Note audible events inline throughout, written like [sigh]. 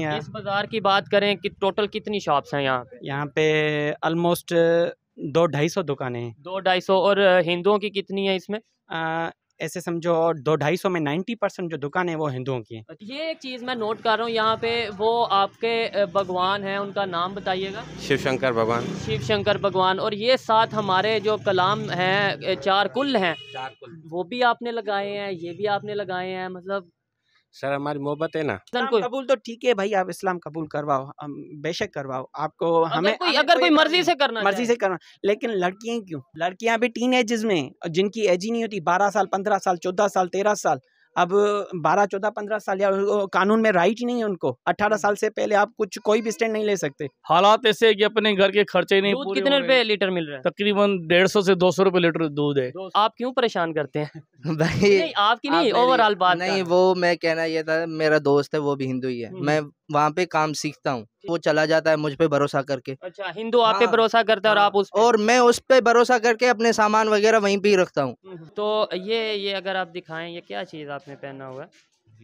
इस बाजार की बात करें कि टोटल कितनी शॉप्स हैं यहाँ पे यहाँ पे ऑलमोस्ट दो ढाई सौ दुकानें हैं दो ढाई सौ और हिंदुओं की कितनी है इसमें आ, ऐसे समझो दो ढाई सौ में नाइन्टी परसेंट जो दुकान है वो हिंदुओं की है अच्छा, ये एक चीज़ मैं नोट कर रहा हूँ यहाँ पे वो आपके भगवान हैं उनका नाम बताइएगा शिव शंकर भगवान शिव शंकर भगवान और ये साथ हमारे जो कलाम हैं चार कुल हैं चार कुल वो भी आपने लगाए हैं ये भी आपने लगाए हैं मतलब सर हमारी मोहब्बत है ना कबूल तो ठीक है भाई आप इस्लाम कबूल करवाओ हम बेशक करवाओ आपको हमें अगर कोई, अगर कोई मर्जी से करना मर्जी से करना लेकिन लड़कियां क्यों लड़कियां भी टीन एजेस में जिनकी एज ही नहीं होती बारह साल पंद्रह साल चौदह साल तेरह साल अब बारह चौदह पंद्रह साल या कानून में राइट ही नहीं है उनको अठारह हम्म। साल से पहले आप कुछ कोई भी स्टैंड नहीं ले सकते हालात ऐसे है कि अपने घर के खर्चे नहीं दूध कितने रुपए लीटर मिल रहा है तकरीबन डेढ़ सौ से दो सौ रुपए लीटर दूध है आप क्यों परेशान करते हैं [laughs] भाई आपकी नहीं ओवरऑल बात नहीं वो मैं कहना यह था मेरा दोस्त है वो भी हिंदू ही है हम्म। मैं वहाँ पे काम सीखता हूँ वो चला जाता है मुझ पे भरोसा करके अच्छा हिंदू आप पे हाँ। भरोसा करता है और आप उस पे? और मैं उस पे भरोसा करके अपने सामान वगैरह वहीं पे ही रखता हूँ हम्म, तो ये ये अगर आप दिखाएं ये क्या चीज़ आपने पहना हुआ है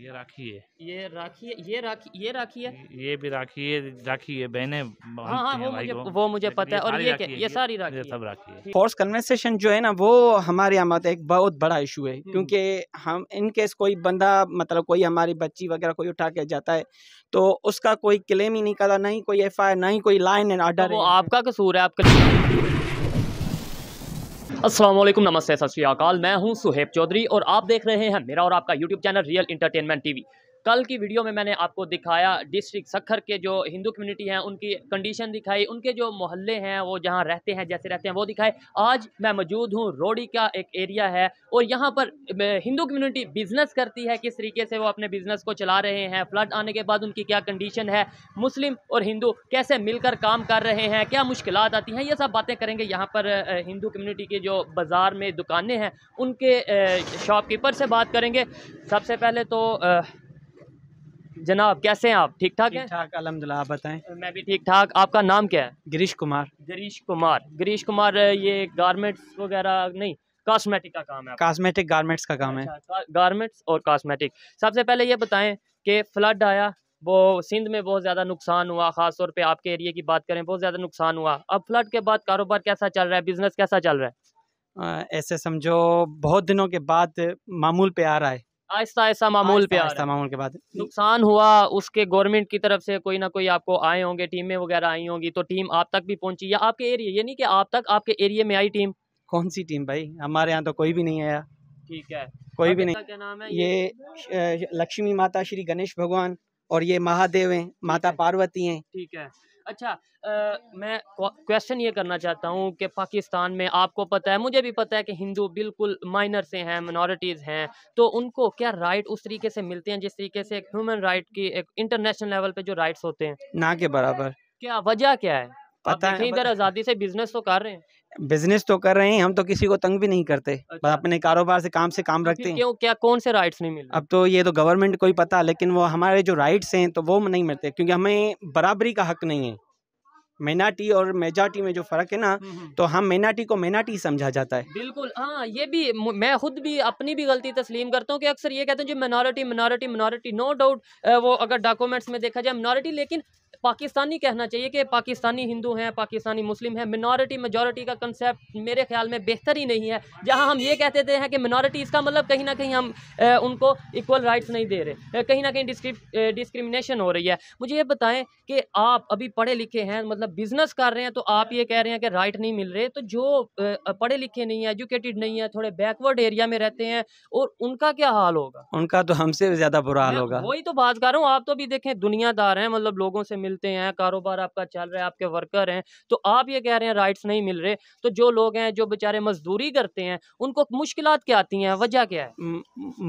ये राखी है ये राखी है ये राखी ये राखी है ये भी राखी है राखी है बहने हाँ हाँ वो मुझे वो मुझे पता है और ये ये सारी राखी सब राखी है फोर्स कन्वर्सेशन जो है ना वो हमारे यहाँ मत एक बहुत बड़ा इशू है हम्म। क्योंकि हम इनकेस कोई बंदा मतलब कोई हमारी बच्ची वगैरह कोई उठा के जाता है तो उसका कोई क्लेम ही नहीं करा नहीं कोई एफ आई आर नहीं कोई लाइन एंड ऑर्डर आपका कसूर है आपका असलम नमस्ते सत श्रीकाल मैं हूं सुहेब चौधरी और आप देख रहे हैं मेरा और आपका YouTube channel Real Entertainment TV कल की वीडियो में मैंने आपको दिखाया डिस्ट्रिक्ट सखर के जो हिंदू कम्युनिटी हैं उनकी कंडीशन दिखाई उनके जो मोहल्ले हैं वो जहाँ रहते हैं जैसे रहते हैं वो दिखाए आज मैं मौजूद हूँ रोडी का एक एरिया है और यहाँ पर हिंदू कम्युनिटी बिज़नेस करती है किस तरीके से वो अपने बिज़नेस को चला रहे हैं फ्लड आने के बाद उनकी क्या कंडीशन है मुस्लिम और हिंदू कैसे मिलकर काम कर रहे हैं क्या मुश्किल आती हैं ये सब बातें करेंगे यहाँ पर हिंदू कम्युनिटी के जो बाज़ार में दुकानें हैं उनके शॉपकीपर से बात करेंगे सबसे पहले तो जनाब कैसे हैं आप ठीक ठाक हैं ठाक अलहमदिल्ला आप बताएं मैं भी ठीक ठाक आपका नाम क्या है गिरीश कुमार गिरीश कुमार गिरीश कुमार ये गारमेंट्स वगैरह नहीं कॉस्मेटिक का काम है कॉस्मेटिक गारमेंट्स का काम है अच्छा, गारमेंट्स और कॉस्मेटिक सबसे पहले ये बताएं कि फ्लड आया वो सिंध में बहुत ज़्यादा नुकसान हुआ ख़ासतौर पर आपके एरिए की बात करें बहुत ज़्यादा नुकसान हुआ अब फ्लड के बाद कारोबार कैसा चल रहा है बिजनेस कैसा चल रहा है ऐसे समझो बहुत दिनों के बाद मामूल पे आ रहा है आहिस्ता आहिस्ता मामूल पे आहिस्ता मामूल के बाद नुकसान हुआ उसके गवर्नमेंट की तरफ से कोई ना कोई आपको आए होंगे टीमें वगैरह आई होंगी तो टीम आप तक भी पहुंची या आपके एरिया ये नहीं कि आप तक आपके एरिया में आई टीम कौन सी टीम भाई हमारे यहाँ तो कोई भी नहीं आया ठीक है कोई भी नहीं क्या नाम है ये लक्ष्मी माता श्री गणेश भगवान और ये महादेव है माता पार्वती है ठीक है अच्छा आ, अच्छा। मैं क्वेश्चन ये करना चाहता हूँ कि पाकिस्तान में आपको पता है मुझे भी पता है कि हिंदू बिल्कुल माइनर से हैं मिनोरिटीज हैं तो उनको क्या राइट उस तरीके से मिलते हैं जिस तरीके से एक ह्यूमन राइट की एक इंटरनेशनल लेवल पे जो राइट्स होते हैं ना के बराबर क्या वजह क्या है पता है इधर आजादी से बिजनेस तो कर रहे हैं बिजनेस तो कर रहे हैं हम तो किसी को तंग भी नहीं करते अच्छा। अपने कारोबार से काम से काम रखते हैं क्यों क्या कौन से राइट्स नहीं मिल अब तो ये तो गवर्नमेंट को ही पता लेकिन वो हमारे जो राइट्स हैं तो वो नहीं मिलते क्योंकि हमें बराबरी का हक नहीं है मेनाटी और मेजाटी में जो फर्क है ना हम्म, हम्म। तो हम मेनाटी को मेनाटी समझा जाता है बिल्कुल हाँ ये भी मैं खुद भी अपनी भी गलती तस्लीम करता हूँ कि अक्सर ये कहते हैं जो minority minority minority no doubt वो अगर डॉक्यूमेंट्स में देखा जाए मिनॉरिटी लेकिन पाकिस्तानी कहना चाहिए कि पाकिस्तानी हिंदू हैं पाकिस्तानी मुस्लिम हैं मिनॉरिटी मेजॉरिटी का कंसेप्ट मेरे ख्याल में बेहतर ही नहीं है जहाँ हम ये कहते थे हैं कि मिनॉरिटी इसका मतलब कहीं ना कहीं हम ए, उनको इक्वल राइट्स नहीं दे रहे कहीं ना कहीं डिस्क्रिमिनेशन हो रही है मुझे ये बताएं कि आप अभी पढ़े लिखे हैं मतलब बिज़नेस कर रहे हैं तो आप ये कह रहे हैं कि राइट नहीं मिल रहे तो जो पढ़े लिखे नहीं है एजुकेटेड नहीं है थोड़े बैकवर्ड एरिया में रहते हैं और उनका क्या हाल होगा उनका तो हमसे ज़्यादा बुरा हाल होगा वही तो बात कर रहा हूँ आप तो भी देखें दुनियादार हैं मतलब लोगों से मिल मिलते हैं कारोबार आपका चल रहा है आपके वर्कर हैं तो आप ये कह रहे हैं राइट्स नहीं मिल रहे तो जो लोग हैं जो बेचारे मजदूरी करते हैं उनको मुश्किल क्या आती हैं वजह क्या है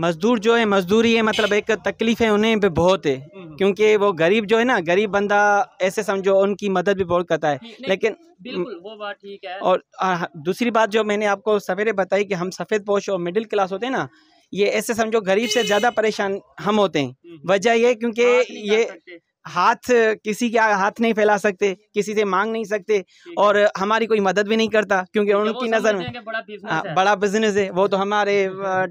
मजदूर जो है मजदूरी है मतलब एक तकलीफ है उन्हें भी बहुत है हम्म, हम्म। क्योंकि वो गरीब जो है ना गरीब बंदा ऐसे समझो उनकी मदद भी बहुत करता है लेकिन बिल्कुल वो बात ठीक है और दूसरी बात जो मैंने आपको सवेरे बताई कि हम सफ़ेद पोश और मिडिल क्लास होते हैं ना ये ऐसे समझो गरीब से ज़्यादा परेशान हम होते हैं हम्म, वजह ये क्योंकि ये हाथ किसी के हाथ नहीं फैला सकते किसी से मांग नहीं सकते और हमारी कोई मदद भी नहीं करता क्योंकि उनकी नज़र में बड़ा हाँ, बिजनेस है वो तो हमारे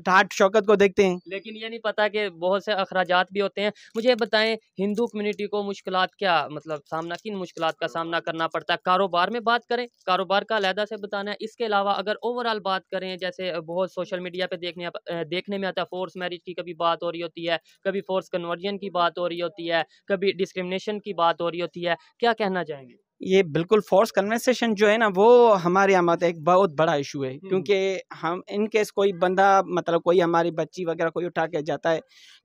ठाट शौकत को देखते हैं लेकिन ये नहीं पता कि बहुत से अखराज भी होते हैं मुझे बताएं हिंदू कम्युनिटी को मुश्किल क्या मतलब सामना किन मुश्किल का सामना करना पड़ता है कारोबार में बात करें कारोबार का अलहदा से बताना है इसके अलावा अगर ओवरऑल बात करें जैसे बहुत सोशल मीडिया पर देखने देखने में आता है फोर्स मैरिज की कभी बात हो रही होती है कभी फोर्स कन्वर्जन की बात हो रही होती है कभी डिस्क्रिमिनेशन की बात हो रही होती है क्या कहना चाहेंगे ये बिल्कुल फोर्स कन्वर्सेशन जो है ना वो हमारे यहाँ मतलब एक बहुत बड़ा इशू है हम्म, हम्म। क्योंकि हम इन केस कोई बंदा मतलब कोई हमारी बच्ची वगैरह कोई उठा के जाता है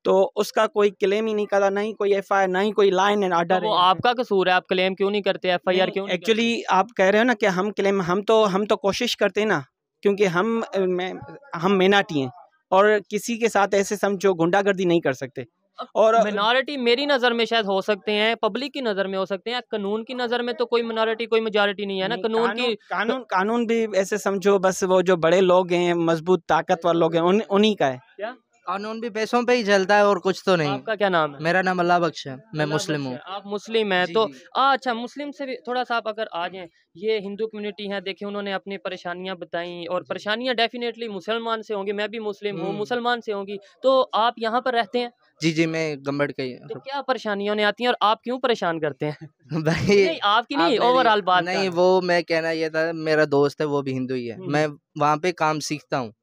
तो उसका कोई क्लेम ही नहीं करा ना ही कोई एफ आई आर ना ही कोई लाइन एंड ऑर्डर तो आपका कसूर है आप क्लेम क्यों नहीं करते एफ आई आर क्यों एक्चुअली आप कह रहे हो ना कि हम क्लेम हम तो हम तो कोशिश करते हैं ना क्योंकि हम हम मेनाटी हैं और किसी के साथ ऐसे समझो गुंडागर्दी नहीं कर सकते और मिनोरिटी मेरी नज़र में शायद हो सकते हैं पब्लिक की नज़र में हो सकते हैं कानून की नज़र में तो कोई मिनोरिटी कोई मेजोरिटी नहीं है ना कानून की कानून तो कानून भी ऐसे समझो बस वो जो बड़े लोग हैं मजबूत ताकतवर लोग हैं उन्हीं का है क्या कानून भी पैसों पे ही चलता है और कुछ तो नहीं आपका क्या नाम है मेरा नाम अल्लाह बख्श है मैं मुस्लिम हूँ आप मुस्लिम हैं तो आ, अच्छा मुस्लिम से भी थोड़ा सा आप अगर आ जाए ये हिंदू कम्युनिटी है देखिए उन्होंने अपनी परेशानियां बताई और परेशानियां डेफिनेटली मुसलमान से होंगी मैं भी मुस्लिम हूँ हम्म। मुसलमान से होंगी तो आप यहाँ पर रहते हैं जी जी मैं गम्बड़ का ही तो क्या परेशानियों ने आती हैं और आप क्यों परेशान करते हैं [laughs] भाई नहीं, आपकी नहीं ओवरऑल बात नहीं वो मैं कहना ये था मेरा दोस्त है वो भी हिंदू ही है मैं वहाँ पे काम सीखता हूँ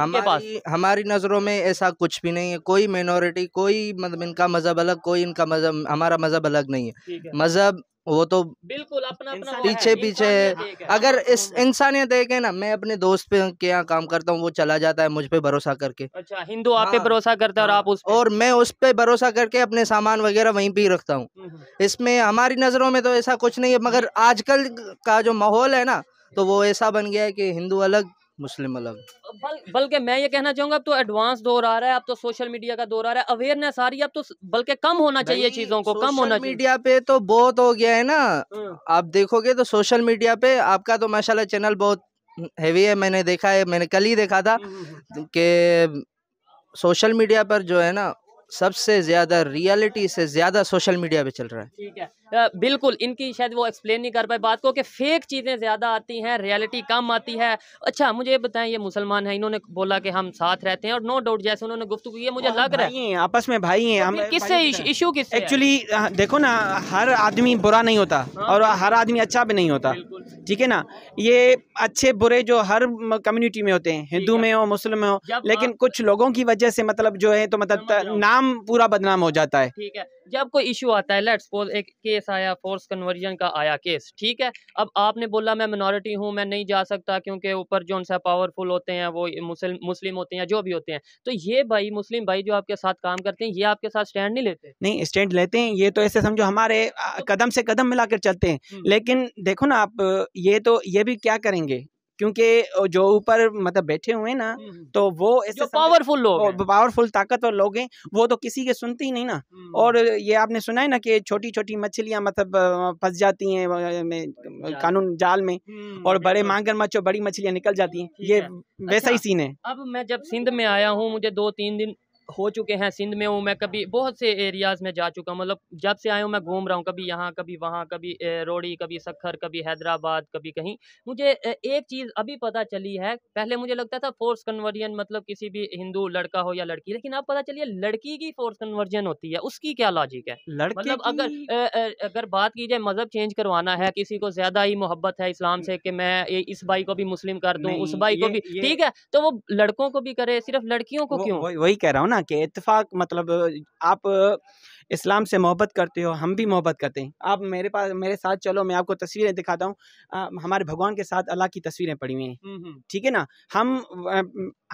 हमारी हमारी नज़रों में ऐसा कुछ भी नहीं है कोई माइनॉरिटी कोई मतलब इनका मज़हब अलग कोई इनका मज़हब हमारा मज़हब अलग नहीं है मज़हब वो तो बिल्कुल अपना अपना पीछे पीछे है हाँ, अगर हाँ, इस इंसानियत देखे ना मैं अपने दोस्त पे के यहाँ काम करता हूँ वो चला जाता है मुझ पे भरोसा करके अच्छा हिंदू आप पे हाँ। भरोसा करता है और आप उस और मैं उस पे भरोसा करके अपने सामान वगैरह वहीं पे रखता हूँ हम्म, हम्म। इसमें हमारी नजरों में तो ऐसा कुछ नहीं है मगर हम्म। आजकल का जो माहौल है ना तो वो ऐसा बन गया है कि हिंदू अलग मुस्लिम अलग बल्कि मैं ये कहना चाहूंगा अब तो एडवांस दौर आ रहा है अब तो सोशल मीडिया का दौर आ रहा है अवेयरनेस आ रही है अब तो बल्कि कम होना चाहिए चीजों को कम होना चाहिए मीडिया पे तो बहुत हो गया है ना हम्म। आप देखोगे तो सोशल मीडिया पे आपका तो माशा चैनल बहुत हैवी है मैंने देखा है मैंने कल ही देखा था हम्म, हम्म, कि सोशल मीडिया पर जो है ना सबसे ज्यादा रियलिटी से ज्यादा सोशल मीडिया पे चल रहा है ठीक है बिल्कुल इनकी शायद वो एक्सप्लेन नहीं कर पाए बात को कि फेक चीज़ें ज़्यादा आती हैं रियलिटी कम आती है अच्छा मुझे बताएं ये मुसलमान हैं इन्होंने बोला कि हम साथ रहते हैं और नो डाउट जैसे उन्होंने गुफ्तु की मुझे लग रहा है आपस में भाई तो है किससे इशू किस एक्चुअली देखो ना हर आदमी बुरा नहीं होता हाँ। और हर आदमी अच्छा भी नहीं होता ठीक है ना ये अच्छे बुरे जो हर कम्युनिटी में होते हैं हिंदू में हो मुस्लिम में हो लेकिन कुछ लोगों की वजह से मतलब जो है तो मतलब ना नाम पूरा बदनाम हो जाता है ठीक है जब कोई इशू आता है लेट सपोज एक केस आया फोर्स कन्वर्जन का आया केस ठीक है अब आपने बोला मैं मिनोरिटी हूँ मैं नहीं जा सकता क्योंकि ऊपर जो उनसे पावरफुल होते हैं वो मुस्लिम मुस्लिम होते हैं जो भी होते हैं तो ये भाई मुस्लिम भाई जो आपके साथ काम करते हैं ये आपके साथ स्टैंड नहीं लेते नहीं स्टैंड लेते हैं ये तो ऐसे समझो हमारे तो कदम से कदम मिलाकर चलते हैं हम्म। लेकिन देखो ना आप ये तो ये भी क्या करेंगे क्योंकि जो ऊपर मतलब बैठे हुए हैं ना हम्म, हम्म। तो वो ऐसे पावरफुल लोग पावरफुल ताकतवर लोग हैं वो तो किसी के सुनते ही नहीं ना हम्म। और ये आपने सुना है ना कि छोटी छोटी मछलियाँ मतलब फंस जाती हैं कानून जाल में और बड़े मांगर मच्छो बड़ी मछलियाँ निकल जाती हैं ये वैसा ही सीन अच्छा, है अब मैं जब सिंध में आया हूँ मुझे दो तीन दिन हो चुके हैं सिंध में हूँ मैं कभी बहुत से एरियाज़ में जा चुका हूँ मतलब जब से आया हूँ मैं घूम रहा हूँ कभी यहाँ कभी वहाँ कभी रोड़ी कभी सखर कभी हैदराबाद कभी कहीं मुझे एक चीज़ अभी पता चली है पहले मुझे लगता था फोर्स कन्वर्जन मतलब किसी भी हिंदू लड़का हो या लड़की लेकिन अब पता चलिए लड़की की फोर्स कन्वर्जन होती है उसकी क्या लॉजिक है मतलब अगर अगर बात की जाए मज़हब चेंज करवाना है किसी को ज़्यादा ही मोहब्बत है इस्लाम से कि मैं इस भाई को भी मुस्लिम कर दूँ उस भाई को भी ठीक है तो वो लड़कों को भी करे सिर्फ लड़कियों को क्यों वही कह रहा हूँ ना ना कि इतफाक मतलब आप इस्लाम से मोहब्बत करते हो हम भी मोहब्बत करते हैं आप मेरे पास मेरे साथ चलो मैं आपको तस्वीरें दिखाता हूँ हमारे भगवान के साथ अल्लाह की तस्वीरें पड़ी हुई हैं ठीक है ना हम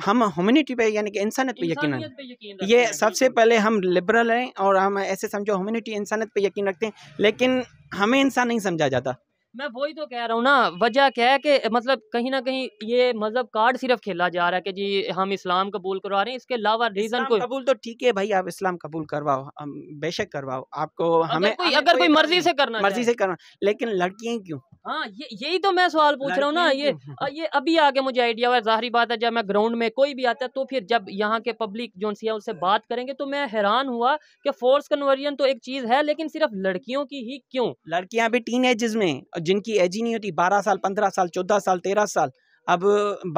हम ह्यूमनिटी पे यानी कि इंसानियत पे यकीन रखते ये सबसे पहले हम लिबरल हैं और हम ऐसे समझो ह्यूमनिटी इंसानियत पे यकीन रखते हैं लेकिन हमें इंसान नहीं समझा जाता मैं वही तो कह रहा हूँ ना वजह क्या है कि मतलब कहीं ना कहीं ये मजहब मतलब कार्ड सिर्फ खेला जा रहा है कि जी हम इस्लाम कबूल करवा रहे हैं इसके अलावा रीजन को कबूल तो ठीक है भाई आप इस्लाम कबूल करवाओ बेशक करवाओ आपको हमें अगर कोई, अगर कोई मर्जी से करना मर्जी से करना लेकिन लड़कियां क्यों हाँ ये यही तो मैं सवाल पूछ रहा हूँ ना ये ये अभी आगे मुझे आइडिया हुआ जाहरी बात है जब मैं ग्राउंड में कोई भी आता है तो फिर जब यहाँ के पब्लिक जो है उनसे बात करेंगे तो मैं हैरान हुआ कि फोर्स कन्वर्जन तो एक चीज है लेकिन सिर्फ लड़कियों की ही क्यों लड़कियां भी टीन एजेस में जिनकी एज ही नहीं होती बारह साल पंद्रह साल चौदह साल तेरह साल अब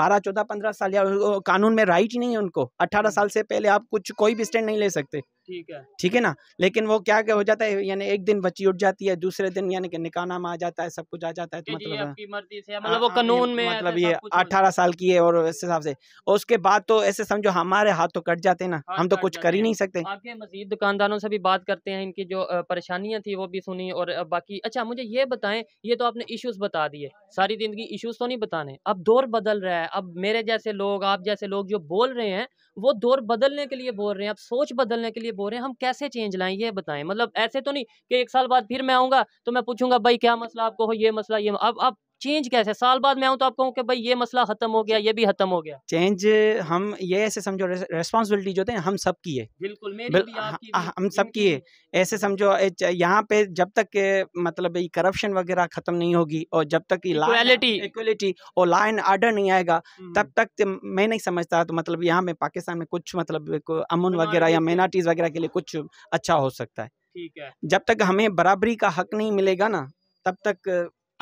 बारह चौदह पंद्रह साल या कानून में राइट ही नहीं है उनको अठारह हम्म। साल से पहले आप कुछ कोई भी स्टैंड नहीं ले सकते ठीक है ठीक है ना लेकिन वो क्या हो जाता है यानी एक दिन बच्ची उठ जाती है दूसरे दिन यानी कि में आ जाता है सब कुछ आ जाता है तो मतलब मर्जी से मतलब वो कानून में मतलब ये अठारह साल की है और इस हिसाब से उसके बाद तो ऐसे समझो हमारे हाथ तो कट जाते हैं ना हाँ, हम तो कुछ कर ही नहीं सकते मजीद दुकानदारों से भी बात करते हैं इनकी जो परेशानियाँ थी वो भी सुनी और बाकी अच्छा मुझे ये बताए ये तो आपने इशूज बता दिए सारी जिंदगी इशूज तो नहीं बताने अब दौर बदल रहा है अब मेरे जैसे लोग आप जैसे लोग जो बोल रहे हैं वो दौर बदलने के लिए बोल रहे हैं अब सोच बदलने के लिए बोल रहे हैं हम कैसे चेंज लाएं ये बताएं मतलब ऐसे तो नहीं कि एक साल बाद फिर मैं आऊंगा तो मैं पूछूंगा भाई क्या मसला आपको हो ये मसला ये अब आप चेंज कैसे साल बाद मैं आऊँ तो आप कहूँ कि भाई ये मसला खत्म हो गया ये भी खत्म हो गया चेंज हम ये ऐसे समझो रेस्पॉन्सिबिलिटी जो है हम सब की है बिल्कुल मेरी बिल, भी आपकी भी, हम सब की है ऐसे समझो यहाँ पे जब तक मतलब करप्शन वगैरह खत्म नहीं होगी और जब तक इक्वलिटी और लॉ एंड ऑर्डर नहीं आएगा हम्म। तब तक तो मैं नहीं समझता तो मतलब यहाँ में पाकिस्तान में कुछ मतलब अमन वगैरह या माइनॉरिटीज वगैरह के लिए हाँ। कुछ अच्छा हो सकता है ठीक है जब तक हमें बराबरी का हक नहीं मिलेगा ना तब तक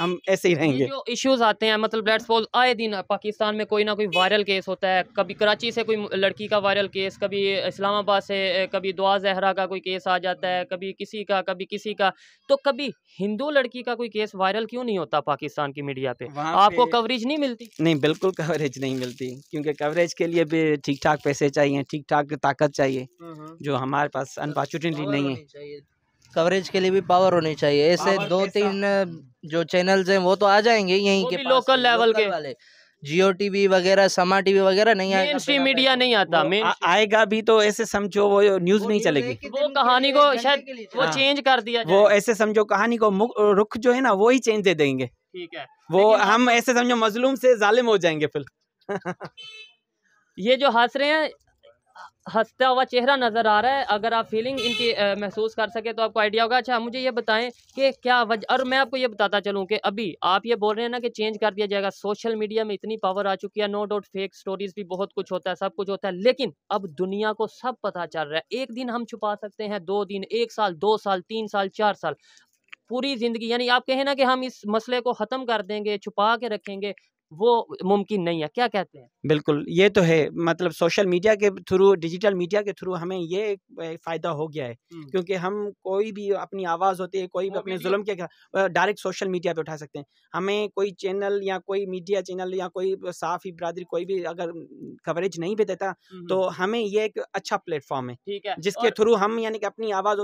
हम ऐसे ही रहेंगे जो इश्यूज आते हैं मतलब लेट्स सपोज आए दिन पाकिस्तान में कोई ना कोई वायरल केस होता है कभी कराची से कोई लड़की का वायरल केस कभी इस्लामाबाद से कभी दुआ जहरा का कोई केस आ जाता है कभी किसी का कभी किसी का तो कभी हिंदू लड़की का कोई केस वायरल क्यों नहीं होता पाकिस्तान की मीडिया पे आपको कवरेज नहीं मिलती नहीं बिल्कुल कवरेज नहीं मिलती क्योंकि कवरेज के लिए भी ठीक ठाक पैसे चाहिए ठीक ठाक ताकत चाहिए हम्म, हम्म। जो हमारे पास अनफॉर्चुनेटली नहीं है कवरेज के लिए भी पावर होनी चाहिए ऐसे दो तीन जो चैनल्स हैं वो तो आ जाएंगे यहीं के लोकल लेवल के वाले जियो टीवी वगैरह समा टीवी वगैरह नहीं आएगा मीडिया नहीं आता मेन आएगा भी तो ऐसे समझो वो न्यूज नहीं चलेगी वो कहानी को शायद वो चेंज कर दिया वो ऐसे समझो कहानी को रुख जो है ना वो ही चेंज दे देंगे ठीक है वो हम ऐसे समझो मजलूम से जालिम हो जाएंगे फिर [laughs] ये जो हंस रहे हैं हंसता हुआ चेहरा नज़र आ रहा है अगर आप फीलिंग इनकी महसूस कर सके तो आपको आइडिया होगा अच्छा मुझे ये बताएं कि क्या वजह और मैं आपको ये बताता चलूँ कि अभी आप ये बोल रहे हैं ना कि चेंज कर दिया जाएगा सोशल मीडिया में इतनी पावर आ चुकी है नो डाउट फेक स्टोरीज भी बहुत कुछ होता है सब कुछ होता है लेकिन अब दुनिया को सब पता चल रहा है एक दिन हम छुपा सकते हैं दो दिन एक साल दो साल तीन साल चार साल पूरी ज़िंदगी यानी आप कहें ना कि हम इस मसले को ख़त्म कर देंगे छुपा के रखेंगे वो मुमकिन नहीं है क्या कहते हैं बिल्कुल ये तो है मतलब सोशल मीडिया के थ्रू डिजिटल मीडिया के थ्रू हमें ये फ़ायदा हो गया है क्योंकि हम कोई भी अपनी आवाज़ होती है कोई भी अपने जुलम के डायरेक्ट सोशल मीडिया पे उठा सकते हैं हमें कोई चैनल या कोई मीडिया चैनल या कोई साफ ही बरादरी कोई भी अगर कवरेज नहीं भी देता तो हमें ये एक अच्छा प्लेटफॉर्म है ठीक है जिसके थ्रू हम यानी कि अपनी आवाज़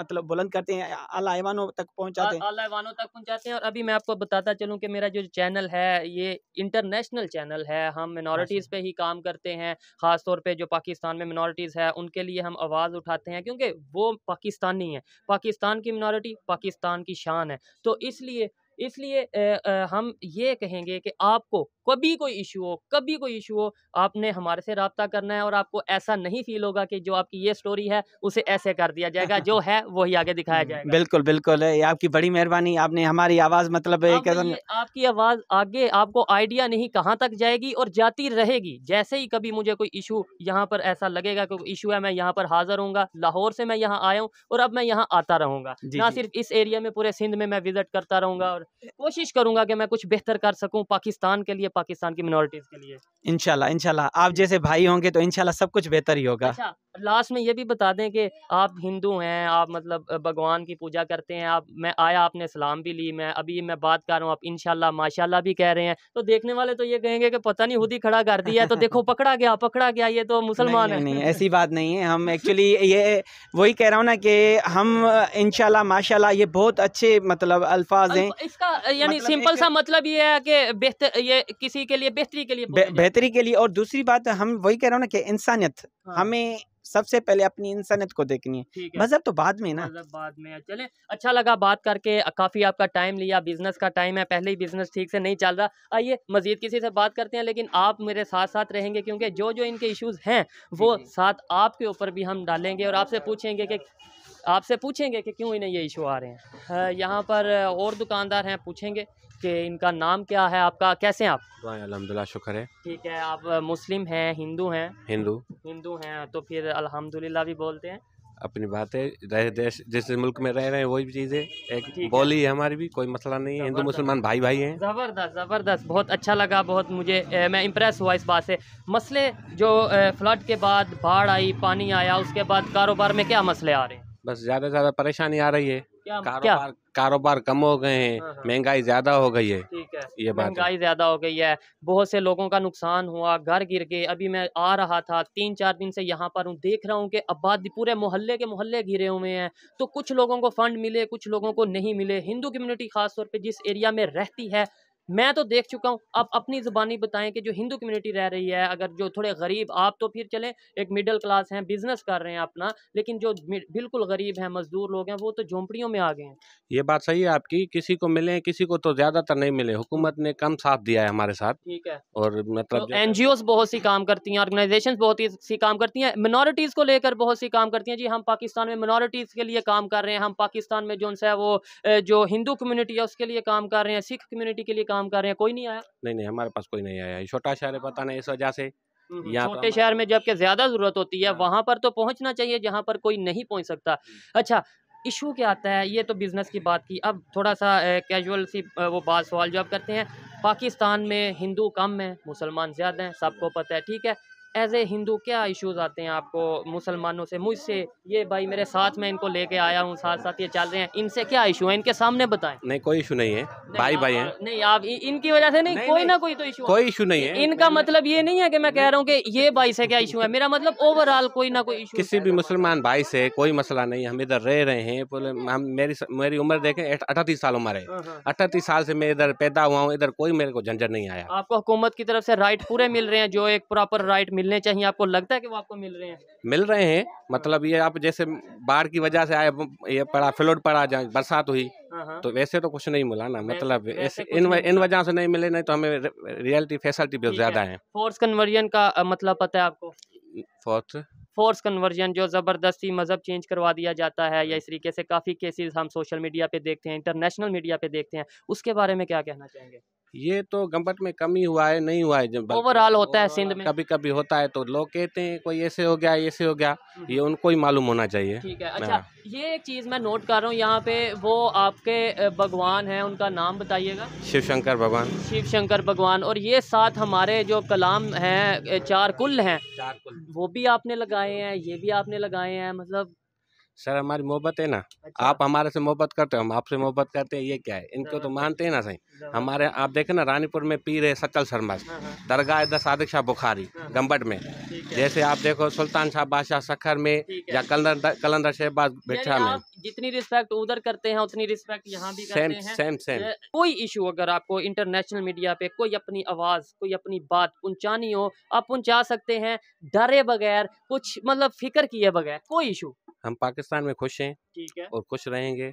मतलब बुलंद करते हैं अलावानों तक पहुँचाते हैं तक पहुँचाते हैं और अभी मैं आपको बताता चलूँ की मेरा जो चैनल है ये इंटरनेशनल चैनल है हम मिनॉरिटीज़ पे ही काम करते हैं ख़ास तौर पे जो पाकिस्तान में मिनॉरिटीज़ है उनके लिए हम आवाज़ उठाते हैं क्योंकि वो पाकिस्तानी है पाकिस्तान की मिनॉरिटी पाकिस्तान की शान है तो इसलिए इसलिए हम ये कहेंगे कि आपको कभी कोई इशू हो कभी कोई इशू हो आपने हमारे से रबता करना है और आपको ऐसा नहीं फील होगा कि जो आपकी ये स्टोरी है उसे ऐसे कर दिया जाएगा जो है वही आगे दिखाया [laughs] जाएगा बिल्कुल बिल्कुल है, आपकी बड़ी मेहरबानी आपने हमारी आवाज़ मतलब हाँ आपकी आवाज़ आगे आपको आइडिया नहीं कहाँ तक जाएगी और जाती रहेगी जैसे ही कभी मुझे कोई इशू यहाँ पर ऐसा लगेगा कोई इशू है मैं यहाँ पर हाजिर हूँ लाहौर से मैं यहाँ आया हूँ और अब मैं यहाँ आता रहूँगा ना सिर्फ इस एरिया में पूरे सिंध में मैं विजिट करता रहूँगा और कोशिश करूंगा कि मैं कुछ बेहतर कर सकूं पाकिस्तान के लिए पाकिस्तान की मिनोरिटीज के लिए इनशाला इनशाला आप जैसे भाई होंगे तो इनशाला सब कुछ बेहतर ही होगा अच्छा, लास्ट में ये भी बता दें कि आप हिंदू हैं आप मतलब भगवान की पूजा करते हैं आप मैं आया आपने सलाम भी ली मैं अभी मैं बात कर रहा हूँ आप इनशाला माशाला भी कह रहे हैं तो देखने वाले तो ये कहेंगे कि पता नहीं खुद ही खड़ा कर दिया तो देखो पकड़ा गया पकड़ा गया ये तो मुसलमान है नहीं ऐसी बात नहीं है हम एक्चुअली ये वही कह रहा हूँ ना कि हम इनशाला माशाला ये बहुत अच्छे मतलब अल्फाज हैं इसका यानी सिंपल मतलब सा मतलब ये है कि बेहतर ये किसी के लिए बेहतरी के लिए बेहतरी के लिए और दूसरी बात हम वही कह रहा हूँ ना कि इंसानियत हाँ। हमें सबसे पहले अपनी इंसानियत को देखनी है मजहब तो बाद में ना मजहब बाद में चले अच्छा लगा बात करके काफ़ी आपका टाइम लिया बिजनेस का टाइम है पहले ही बिजनेस ठीक से नहीं चल रहा आइए मजीद किसी से बात करते हैं लेकिन आप मेरे साथ साथ रहेंगे क्योंकि जो जो इनके इश्यूज़ हैं वो साथ आपके ऊपर भी हम डालेंगे और आपसे पूछेंगे कि आपसे पूछेंगे कि क्यों इन्हें ये इशू आ रहे हैं यहाँ पर और दुकानदार हैं पूछेंगे कि इनका नाम क्या है आपका कैसे हैं आप अलहमदिल्ला शुक्र है ठीक है आप मुस्लिम हैं हिंदू हैं हिंदू हिंदू हैं तो फिर अल्हम्दुलिल्लाह भी बोलते हैं अपनी बातें रह देश जिस मुल्क में रह रहे हैं वही चीज़ें एक बोली है हमारी भी कोई मसला नहीं है हिंदू मुसलमान भाई भाई हैं ज़बरदस्त ज़बरदस्त बहुत अच्छा लगा बहुत मुझे ए, मैं इम्प्रेस हुआ इस बात से मसले जो फ्लड के बाद बाढ़ आई पानी आया उसके बाद कारोबार में क्या मसले आ रहे हैं बस ज्यादा से ज्यादा परेशानी आ रही है कारोबार कारोबार कम हो गए हैं हाँ, हाँ। महंगाई ज्यादा हो गई है है ये बात महंगाई ज्यादा हो गई है बहुत से लोगों का नुकसान हुआ घर गिर गए अभी मैं आ रहा था तीन चार दिन से यहाँ पर हूँ देख रहा हूँ कि आबादी पूरे मोहल्ले के मोहल्ले घिरे हुए हैं तो कुछ लोगों को फंड मिले कुछ लोगों को नहीं मिले हिंदू कम्युनिटी खासतौर पर जिस एरिया में रहती है मैं तो देख चुका हूँ आप अपनी ज़बानी बताएं कि जो हिंदू कम्युनिटी रह रही है अगर जो थोड़े गरीब आप तो फिर चलें एक मिडिल क्लास हैं बिजनेस कर रहे हैं अपना लेकिन जो बिल्कुल गरीब हैं मजदूर लोग हैं वो तो झोंपड़ियों में आ गए हैं ये बात सही है आपकी किसी को मिले किसी को तो ज़्यादातर नहीं मिले हुकूमत ने कम साथ दिया है हमारे साथ ठीक है और मतलब एन तो जी बहुत सी काम करती हैं ऑर्गेनाइजेशन बहुत सी काम करती हैं मिनोरिटीज़ को लेकर बहुत सी काम करती हैं जी हम पाकिस्तान में मिनोरिटीज़ के लिए काम कर रहे हैं हम पाकिस्तान में जो है वो जो हिंदू कम्युनिटी है उसके लिए काम कर रहे हैं सिख कम्युनिटी के लिए काम कर रहे हैं कोई नहीं आया नहीं नहीं हमारे पास कोई नहीं आया छोटा शहर है पता नहीं इस वजह से हम्म, हम्म, तो छोटे शहर में जबकि ज्यादा जरूरत होती है हाँ। वहां पर तो पहुंचना चाहिए जहां पर कोई नहीं पहुंच सकता हम्म। अच्छा इशू क्या आता है ये तो बिज़नेस की बात की अब थोड़ा सा कैजुअल सी वो बात सवाल जो आप करते हैं पाकिस्तान में हिंदू कम है मुसलमान ज़्यादा है सबको पता है ठीक है एज ए हिंदू क्या इश्यूज आते हैं आपको मुसलमानों से मुझसे ये भाई मेरे साथ में इनको लेके आया हूँ साथ साथ ये चल रहे हैं इनसे क्या इशू है इनके सामने बताएं नहीं कोई इशू नहीं है नहीं, भाई भाई हैं नहीं आप इनकी वजह से नहीं, नहीं कोई नहीं, ना कोई तो इशू कोई इशू नहीं है इनका मतलब ये नहीं है कि मैं कह रहा हूँ कि ये भाई से क्या इशू है मेरा मतलब ओवरऑल कोई ना कोई इशू किसी भी मुसलमान भाई से कोई मसला नहीं हम इधर रह रहे हैं हम्म। हम मेरी मेरी उम्र देखें अठतीस साल उम्र है हाँ, हाँ। अठतीस साल से मैं इधर पैदा हुआ हूँ इधर कोई मेरे को झंझट नहीं आया आपको हुकूमत की तरफ से राइट पूरे मिल रहे हैं जो एक प्रॉपर राइट मिल मिलने चाहिए आपको लगता है कि वो आपको मिल रहे हैं मिल रहे हैं मतलब ये आप जैसे बाढ़ की वजह से आए ये पड़ा फ्लोड पड़ा जहाँ बरसात हुई हाँ, हाँ। तो वैसे तो कुछ नहीं मिला ना मतलब ऐसे इन इन वजह से नहीं मिले नहीं तो हमें रियलिटी फैसिलिटी बहुत ज्यादा है फोर्स कन्वर्जन का मतलब पता है आपको फोर्स फोर्स कन्वर्जन जो ज़बरदस्ती मज़हब चेंज करवा दिया जाता है या इस तरीके से काफ़ी केसेस हम सोशल मीडिया पे देखते हैं इंटरनेशनल मीडिया पे देखते हैं उसके बारे में क्या कहना चाहेंगे ये तो गंबट में कमी हुआ है नहीं हुआ है जब ओवरऑल होता है सिंध में कभी कभी होता है तो लोग कहते हैं कोई ऐसे हो गया ऐसे हो गया हम्म। ये उनको ही मालूम होना चाहिए ठीक है अच्छा हाँ। ये एक चीज़ मैं नोट कर रहा हूँ यहाँ पे वो आपके भगवान हैं उनका नाम बताइएगा शिव शंकर भगवान शिव शंकर भगवान और ये साथ हमारे जो कलाम है चार कुल हैं वो भी आपने लगाए हैं ये भी आपने लगाए हैं मतलब सर हमारी मोहब्बत है ना अच्छा। आप हमारे से मोहब्बत करते हो हम आपसे मोहब्बत करते हैं ये क्या है इनको तो मानते हैं ना सही हमारे आप देखे ना रानीपुर में पीर है सकल शर्मा हाँ, हाँ। दरगाह दस सादिक शाह बुखारी हाँ, गंबट में जैसे आप देखो सुल्तान शाह बादशाह सखर में या कलंदर कलंदर शहबाज भिक्षा में जितनी रिस्पेक्ट उधर करते हैं उतनी रिस्पेक्ट यहाँ भी सेम सेम सेम कोई इशू अगर आपको इंटरनेशनल मीडिया पे कोई अपनी आवाज़ कोई अपनी बात पहुँचानी हो आप पहुँचा सकते हैं डरे बगैर कुछ मतलब फिक्र किए बगैर कोई इशू हम पाकिस्तान میفرستن میکشه ठीक है और खुश रहेंगे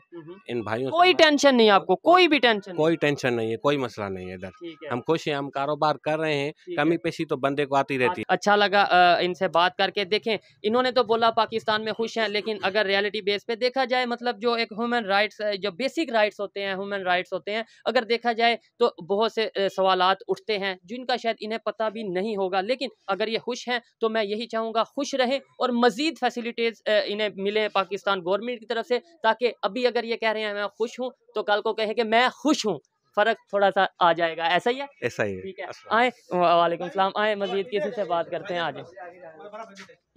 इन भाइयों कोई टेंशन नहीं आपको कोई भी टेंशन कोई टेंशन नहीं है कोई मसला नहीं है इधर हम खुश हैं हम कारोबार कर रहे हैं कमी पेशी तो बंदे को आती रहती है अच्छा लगा इनसे बात करके देखें इन्होंने तो बोला पाकिस्तान में खुश हैं लेकिन अगर रियलिटी बेस पे देखा जाए मतलब जो एक ह्यूमन राइट्स जो बेसिक राइट्स होते हैं ह्यूमन राइट्स होते हैं अगर देखा जाए तो बहुत से सवाल उठते हैं जिनका शायद इन्हें पता भी नहीं होगा लेकिन अगर ये खुश हैं तो मैं यही चाहूँगा खुश रहें और मज़ीद फैसिलिटीज़ इन्हें मिले पाकिस्तान गवर्नमेंट की तरफ से ताकि अभी अगर ये कह रहे हैं मैं खुश हूँ तो कल को कहे कि मैं खुश हूँ फर्क थोड़ा सा आ जाएगा ऐसा ही है ऐसा ही है ठीक है आए वालेकुम सलाम आए मजीद किसी से बात करते हैं आज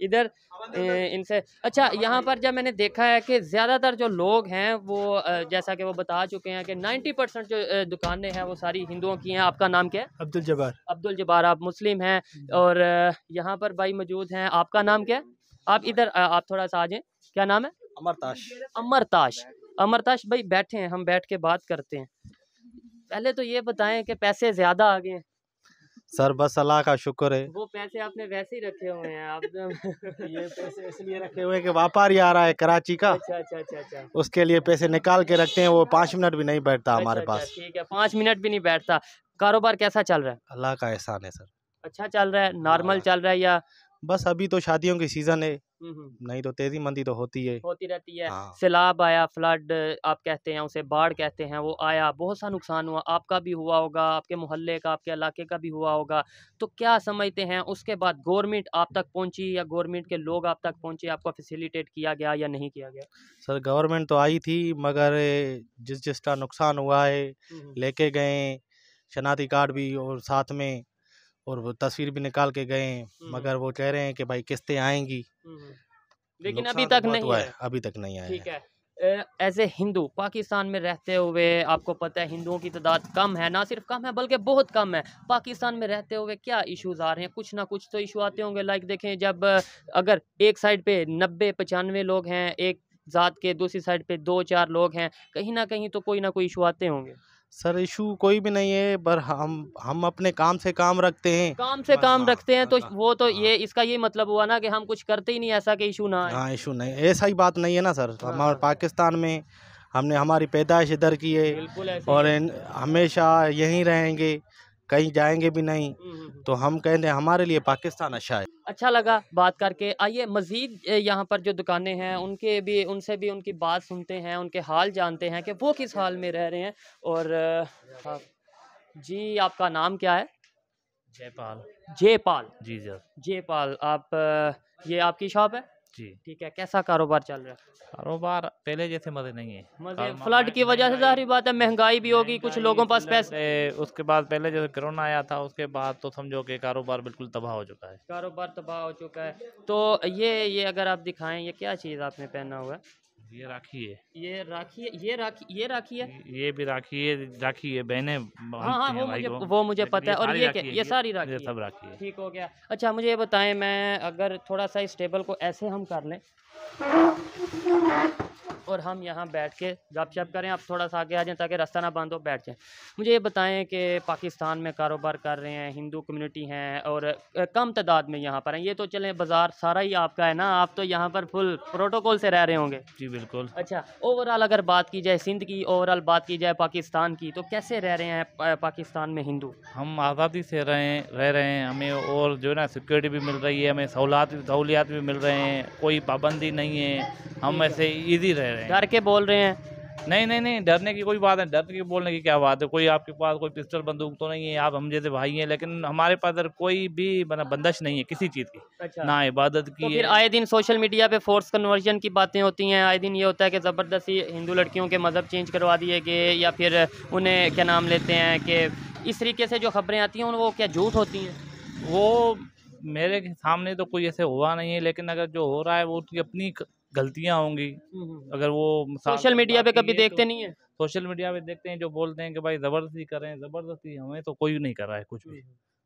इधर इनसे अच्छा यहाँ पर जब मैंने देखा है कि ज़्यादातर जो लोग हैं वो जैसा कि वो बता चुके हैं कि 90 परसेंट जो दुकानें हैं वो सारी हिंदुओं की हैं आपका नाम क्या है अब्दुल जबार अब्दुल जबार आप मुस्लिम हैं और यहाँ पर भाई मौजूद हैं आपका नाम क्या है आप इधर आप थोड़ा सा आ जाए क्या नाम है अमरताश तो अमरताश अमरताश भाई बैठे हैं हम बैठ के बात करते हैं पहले तो ये बताएं कि पैसे ज्यादा आ गए हैं सर बस अल्लाह का शुक्र है वो पैसे आपने वैसे ही रखे हुए हैं आप [laughs] ये पैसे इसलिए रखे हुए हैं कि व्यापारी आ रहा है कराची का अच्छा अच्छा अच्छा अच्छा उसके लिए पैसे निकाल के रखते हैं वो पाँच मिनट भी नहीं बैठता अच्छा, हमारे अच्छा, पास ठीक है पाँच मिनट भी नहीं बैठता कारोबार कैसा चल रहा है अल्लाह का एहसान है सर अच्छा चल रहा है नॉर्मल हाँ। चल रहा है या बस अभी तो शादियों की सीजन है नहीं तो तेजी मंदी तो होती है होती रहती है हाँ। सैलाब आया फ्लड आप कहते हैं उसे बाढ़ कहते हैं वो आया बहुत सा नुकसान हुआ आपका भी हुआ होगा आपके मोहल्ले का आपके इलाके का भी हुआ होगा तो क्या समझते हैं उसके बाद गवर्नमेंट आप तक पहुंची या गवर्नमेंट के लोग आप तक पहुंचे आपको फैसिलिटेट किया गया या नहीं किया गया सर गवर्नमेंट तो आई थी मगर जिस जिसका नुकसान हुआ है लेके गए शनाती कार्ड भी और साथ में और वो तस्वीर भी निकाल के गए मगर वो कह रहे हैं कि भाई किस्तें आएंगी लेकिन अभी तो तक नहीं है अभी तक नहीं आया एज ए हिंदू पाकिस्तान में रहते हुए आपको पता है हिंदुओं की तादाद कम है ना सिर्फ कम है बल्कि बहुत कम है पाकिस्तान में रहते हुए क्या इश्यूज आ रहे हैं कुछ ना कुछ तो इशू आते होंगे लाइक देखें जब अगर एक साइड पे नब्बे पचानवे लोग हैं एक ज़ात के दूसरी साइड पे दो चार लोग हैं कहीं ना कहीं तो कोई ना कोई इशू आते होंगे सर इशू कोई भी नहीं है पर हम हम अपने काम से काम रखते हैं काम से काम हाँ, रखते हैं तो वो तो हाँ। ये इसका ये मतलब हुआ ना कि हम कुछ करते ही नहीं ऐसा कि इशू ना हाँ इशू नहीं ऐसा ही बात नहीं है ना सर हाँ, हमारे पाकिस्तान में हमने हमारी पैदाइश इधर की है और हमेशा यहीं रहेंगे कहीं जाएंगे भी नहीं हम्म, हम्म, हम्म। तो हम कहते हैं हमारे लिए पाकिस्तान अच्छा है अच्छा लगा बात करके आइए मज़ीद यहाँ पर जो दुकानें हैं उनके भी उनसे भी उनकी बात सुनते हैं उनके हाल जानते हैं कि वो किस हाल में रह रहे हैं और जी आपका नाम क्या है जयपाल जयपाल जी सर जयपाल आप ये आपकी शॉप है जी ठीक है कैसा कारोबार चल रहा है कारोबार पहले जैसे मजे नहीं है मजे फ्लड की वजह से जाहिर बात है महंगाई भी होगी कुछ लोगों पास पैसे उसके बाद पहले जैसे कोरोना आया था उसके बाद तो समझो कि कारोबार बिल्कुल तबाह हो चुका है कारोबार तबाह हो चुका है तो ये ये अगर आप दिखाएं ये क्या चीज़ आपने पहना हुआ है ये राखी है ये राखी है ये राखी ये राखी है ये भी राखी है राखी है बहने हाँ हाँ वो मुझे वो मुझे पता है और ये क्या ये सारी राखी ये सब राखी है ठीक हो गया अच्छा मुझे ये बताएं मैं अगर थोड़ा सा इस टेबल को ऐसे हम कर लें और हम यहाँ बैठ के गपशप करें आप थोड़ा सा आगे आ जाएँ ताकि रास्ता ना बंद हो बैठ जाएँ मुझे ये बताएं कि पाकिस्तान में कारोबार कर रहे हैं हिंदू कम्युनिटी हैं और कम तादाद में यहाँ पर हैं ये तो चलें बाज़ार सारा ही आपका है ना आप तो यहाँ पर फुल प्रोटोकॉल से रह रहे होंगे जी बिल्कुल अच्छा ओवरऑल अगर बात की जाए सिंध की ओवरऑल बात की जाए पाकिस्तान की तो कैसे रह रहे हैं पाकिस्तान में हिंदू हम आज़ादी से रहें रह रहे हैं हमें और जो है ना सिक्योरिटी भी मिल रही है हमें सहूलत सहूलियात भी मिल रहे हैं कोई पाबंदी नहीं है हम ऐसे ईजी रहे हैं डर के बोल रहे हैं नहीं नहीं नहीं डरने की कोई बात है डर के बोलने की क्या बात है कोई आपके पास कोई पिस्टल बंदूक तो नहीं है आप हम जैसे भाई हैं लेकिन हमारे पास अगर कोई भी बंदश नहीं है किसी चीज़ की अच्छा। ना इबादत की तो फिर आए दिन सोशल मीडिया पे फोर्स कन्वर्जन की बातें होती हैं आए दिन ये होता है कि ज़बरदस्ती हिंदू लड़कियों के मज़हब चेंज करवा दिए गए या फिर उन्हें क्या नाम लेते हैं कि इस तरीके से जो खबरें आती हैं वो क्या झूठ होती हैं वो मेरे सामने तो कोई ऐसे हुआ नहीं है लेकिन अगर जो हो रहा है वो उसकी अपनी गलतियां होंगी हम्म, हम्म, हम्म। अगर वो सोशल मीडिया पे कभी देखते तो नहीं है सोशल मीडिया पे देखते हैं जो बोलते हैं कि भाई जबरदस्ती करें जबरदस्ती हमें तो कोई नहीं कर रहा है कुछ भी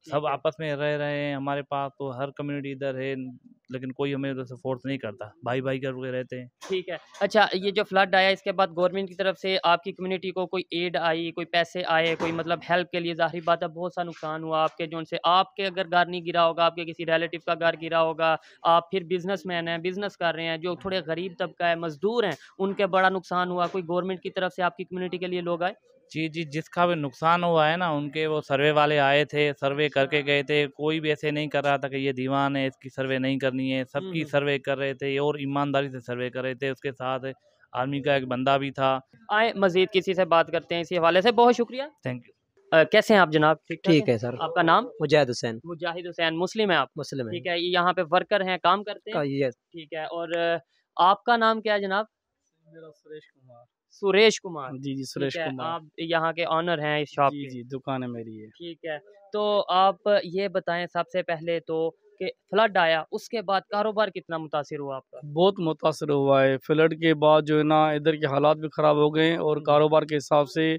सब आपस में रह रहे हैं हमारे पास तो हर कम्युनिटी इधर है लेकिन कोई हमें उधर से फोर्स नहीं करता भाई भाई करके रहते हैं ठीक है अच्छा ये जो फ्लड आया इसके बाद गवर्नमेंट की तरफ से आपकी कम्युनिटी को कोई एड आई कोई पैसे आए कोई मतलब हेल्प के लिए जाहिर बात है बहुत सा नुकसान हुआ आपके जो उनसे आपके अगर घर नहीं गिरा होगा आपके किसी रिलेटिव का घर गिरा होगा आप फिर बिजनेस मैन हैं बिजनेस कर रहे हैं जो थोड़े गरीब तबका है मजदूर हैं उनके बड़ा नुकसान हुआ कोई गवर्नमेंट की तरफ से आपकी कम्युनिटी के लिए लोग आए जी जी जिसका भी नुकसान हुआ है ना उनके वो सर्वे वाले आए थे सर्वे अच्छा। करके गए थे कोई भी ऐसे नहीं कर रहा था कि ये दीवान है इसकी सर्वे नहीं करनी है सबकी सर्वे कर रहे थे और ईमानदारी से सर्वे कर रहे थे उसके साथ आर्मी का एक बंदा भी था आए मजीद किसी से बात करते हैं इसी हवाले से बहुत शुक्रिया थैंक यू आ, कैसे हैं आप जनाब ठीक ठीक है सर आपका नाम मुजाहिद हुसैन मुजाहिद हुसैन मुस्लिम है आप मुस्लिम ठीक है यहाँ पे वर्कर हैं काम करते हैं ठीक है और आपका नाम क्या है जनाब मेरा सुरेश कुमार सुरेश कुमार जी जी सुरेश कुमार आप यहाँ के ऑनर हैं इस शॉप जी जी दुकान है मेरी ठीक है तो आप ये बताएं सबसे पहले तो कि फ्लड आया उसके बाद कारोबार कितना मुतासर हुआ आपका बहुत मुतासर हुआ है फ्लड के बाद जो है ना इधर के हालात भी ख़राब हो गए और हम्म। कारोबार के हिसाब से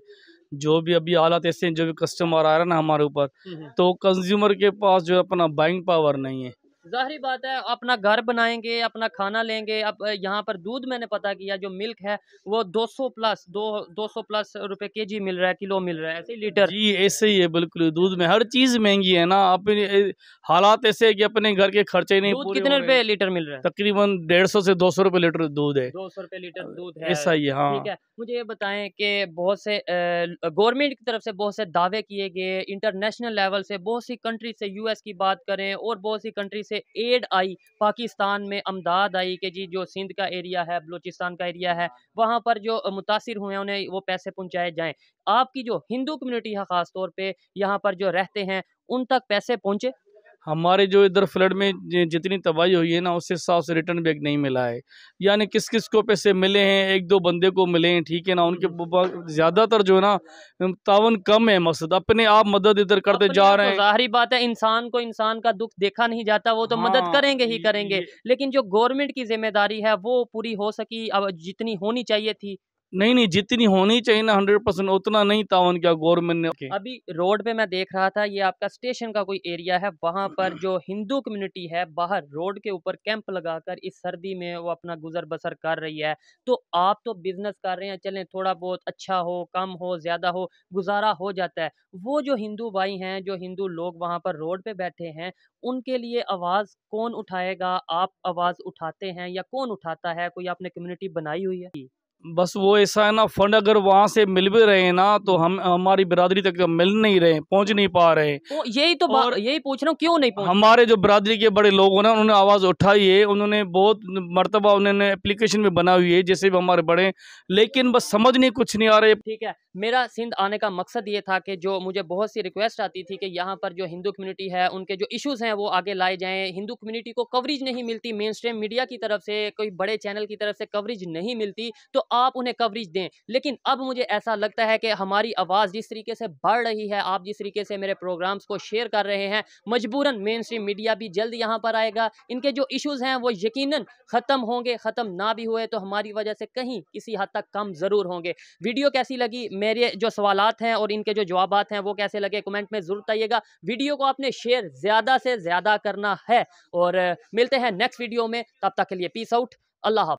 जो भी अभी हालात ऐसे हैं जो भी कस्टमर आ रहा है ना हमारे ऊपर हम्म, हम्म। तो कंज्यूमर के पास जो अपना बाइंग पावर नहीं है जाहरी बात है अपना घर बनाएंगे अपना खाना लेंगे अब यहाँ पर दूध मैंने पता किया जो मिल्क है वो 200 प्लस दो 200 प्लस रुपए के जी मिल रहा है किलो मिल रहा है ऐसे लीटर जी ऐसे ही है बिल्कुल दूध में हर चीज महंगी है ना अपने हालात ऐसे है कि अपने घर के खर्चे नहीं दूध कितने रुपए लीटर मिल रहा है तकरीबन डेढ़ सौ से दो सौ लीटर दूध है दो सौ लीटर दूध है ऐसा ही हाँ ठीक है मुझे ये बताए कि बहुत से गवर्नमेंट की तरफ से बहुत से दावे किए गए इंटरनेशनल लेवल से बहुत सी कंट्री से यूएस की बात करें और बहुत सी कंट्री से एड आई पाकिस्तान में अमदाद आई कि जी जो सिंध का एरिया है बलूचिस्तान का एरिया है वहाँ पर जो मुतासर हुए हैं उन्हें वो पैसे पहुँचाए जाएँ आपकी जो हिंदू कम्युनिटी है ख़ास तौर पर यहाँ पर जो रहते हैं उन तक पैसे पहुँचे हमारे जो इधर फ्लड में जितनी तबाही हुई है ना उससे साफ से रिटर्न बैक नहीं मिला है यानी किस किस को पैसे मिले हैं एक दो बंदे को मिले हैं ठीक है ना उनके हम्म। ज़्यादातर जो है ना तावन कम है मकसद अपने आप मदद इधर करते जा रहे तो हैं जाहरी बात है इंसान को इंसान का दुख देखा नहीं जाता वो तो हाँ, मदद करेंगे ही करेंगे लेकिन जो गवर्नमेंट की जिम्मेदारी है वो पूरी हो सकी अब जितनी होनी चाहिए थी नहीं नहीं जितनी होनी चाहिए ना हंड्रेड परसेंट उतना नहीं तावन किया गवर्नमेंट ने अभी रोड पे मैं देख रहा था ये आपका स्टेशन का कोई एरिया है वहाँ पर [clears throat] जो हिंदू कम्युनिटी है बाहर रोड के ऊपर कैंप लगाकर इस सर्दी में वो अपना गुजर बसर कर रही है तो आप तो बिजनेस कर रहे हैं चलें थोड़ा बहुत अच्छा हो कम हो ज़्यादा हो गुजारा हो जाता है वो जो हिंदू भाई हैं जो हिंदू लोग वहाँ पर रोड पर बैठे हैं उनके लिए आवाज़ कौन उठाएगा आप आवाज़ उठाते हैं या कौन उठाता है कोई आपने कम्युनिटी बनाई हुई है बस वो ऐसा है ना फंड अगर वहाँ से मिल भी रहे हैं ना तो हम हमारी बिरादरी तक तो मिल नहीं रहे पहुँच नहीं पा रहे यही तो यही पूछ रहा हूँ क्यों नहीं पहुंच हमारे जो बिरादरी के बड़े लोग हैं ना उन्होंने आवाज़ उठाई है उन्होंने बहुत मरतबा उन्होंने एप्लीकेशन भी बना हुई है जैसे भी हमारे बड़े लेकिन बस समझ नहीं कुछ नहीं आ रहे ठीक है मेरा सिंध आने का मकसद ये था कि जो मुझे बहुत सी रिक्वेस्ट आती थी कि यहाँ पर जो हिंदू कम्युनिटी है उनके जो इश्यूज़ हैं वो आगे लाए जाएँ हिंदू कम्युनिटी को कवरेज नहीं मिलती मेन स्ट्रीम मीडिया की तरफ से कोई बड़े चैनल की तरफ से कवरेज नहीं मिलती तो आप उन्हें कवरेज दें लेकिन अब मुझे ऐसा लगता है कि हमारी आवाज़ जिस तरीके से बढ़ रही है आप जिस तरीके से मेरे प्रोग्राम्स को शेयर कर रहे हैं मजबूरन मेन स्ट्रीम मीडिया भी जल्द यहाँ पर आएगा इनके जो इशूज़ हैं वो यकीन ख़त्म होंगे ख़त्म ना भी हुए तो हमारी वजह से कहीं किसी हद तक कम ज़रूर होंगे वीडियो कैसी लगी मेरे जो सवाल हैं और इनके जो जवाब हैं वो कैसे लगे कमेंट में ज़रूर बताइएगा वीडियो को आपने शेयर ज़्यादा से ज़्यादा करना है और मिलते हैं नेक्स्ट वीडियो में तब तक के लिए पीस आउट अल्लाह